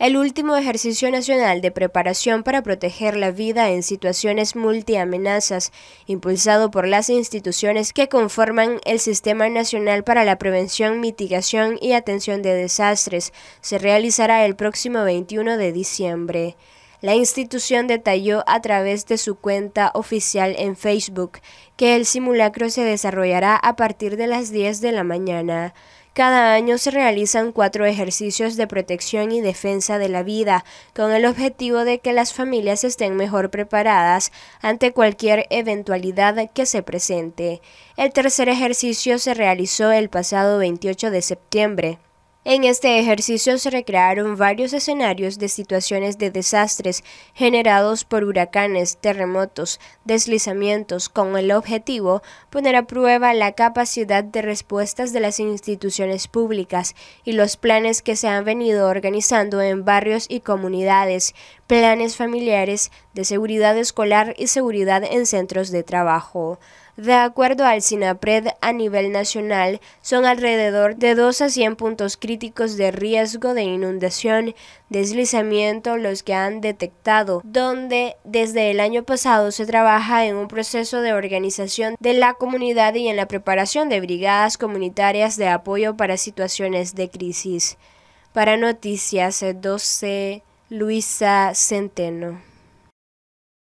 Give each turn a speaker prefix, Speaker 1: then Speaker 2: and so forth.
Speaker 1: El último ejercicio nacional de preparación para proteger la vida en situaciones multiamenazas, impulsado por las instituciones que conforman el Sistema Nacional para la Prevención, Mitigación y Atención de Desastres, se realizará el próximo 21 de diciembre. La institución detalló a través de su cuenta oficial en Facebook que el simulacro se desarrollará a partir de las 10 de la mañana. Cada año se realizan cuatro ejercicios de protección y defensa de la vida, con el objetivo de que las familias estén mejor preparadas ante cualquier eventualidad que se presente. El tercer ejercicio se realizó el pasado 28 de septiembre. En este ejercicio se recrearon varios escenarios de situaciones de desastres generados por huracanes, terremotos, deslizamientos, con el objetivo poner a prueba la capacidad de respuestas de las instituciones públicas y los planes que se han venido organizando en barrios y comunidades, planes familiares de seguridad escolar y seguridad en centros de trabajo. De acuerdo al SINAPRED a nivel nacional, son alrededor de 2 a 100 puntos críticos de riesgo de inundación, deslizamiento los que han detectado, donde desde el año pasado se trabaja en un proceso de organización de la comunidad y en la preparación de brigadas comunitarias de apoyo para situaciones de crisis. Para Noticias 12, eh, Luisa Centeno.